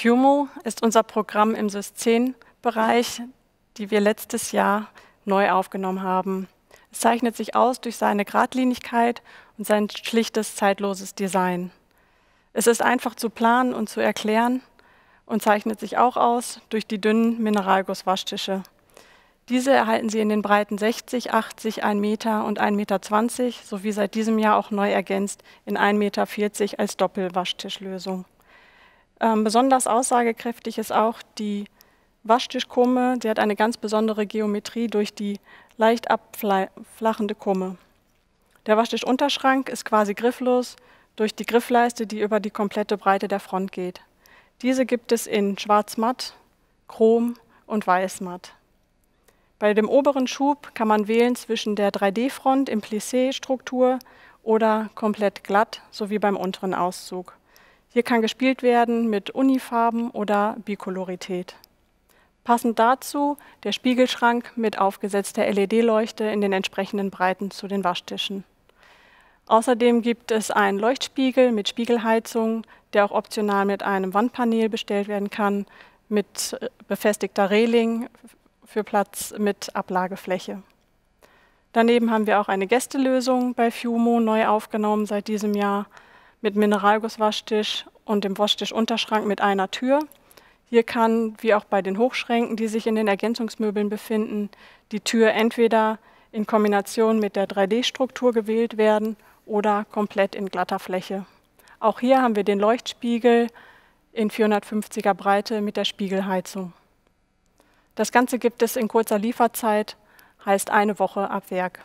FUMO ist unser Programm im SysZen-Bereich, die wir letztes Jahr neu aufgenommen haben. Es zeichnet sich aus durch seine Gradlinigkeit und sein schlichtes, zeitloses Design. Es ist einfach zu planen und zu erklären und zeichnet sich auch aus durch die dünnen Mineralgusswaschtische. Diese erhalten Sie in den Breiten 60, 80, 1 Meter und 1,20 Meter sowie seit diesem Jahr auch neu ergänzt in 1,40 Meter als Doppelwaschtischlösung. Ähm, besonders aussagekräftig ist auch die Waschtischkumme. Sie hat eine ganz besondere Geometrie durch die leicht abflachende Kumme. Der Waschtischunterschrank ist quasi grifflos durch die Griffleiste, die über die komplette Breite der Front geht. Diese gibt es in Schwarz-Matt, Chrom und Weiß-Matt. Bei dem oberen Schub kann man wählen zwischen der 3D-Front im Plissé-Struktur oder komplett glatt, sowie beim unteren Auszug. Hier kann gespielt werden mit Unifarben oder Bikolorität. Passend dazu der Spiegelschrank mit aufgesetzter LED-Leuchte in den entsprechenden Breiten zu den Waschtischen. Außerdem gibt es einen Leuchtspiegel mit Spiegelheizung, der auch optional mit einem Wandpaneel bestellt werden kann, mit äh, befestigter Reling für Platz mit Ablagefläche. Daneben haben wir auch eine Gästelösung bei Fumo neu aufgenommen seit diesem Jahr mit Mineralgusswaschtisch und dem Waschtischunterschrank mit einer Tür. Hier kann, wie auch bei den Hochschränken, die sich in den Ergänzungsmöbeln befinden, die Tür entweder in Kombination mit der 3D-Struktur gewählt werden oder komplett in glatter Fläche. Auch hier haben wir den Leuchtspiegel in 450er Breite mit der Spiegelheizung. Das Ganze gibt es in kurzer Lieferzeit, heißt eine Woche ab Werk.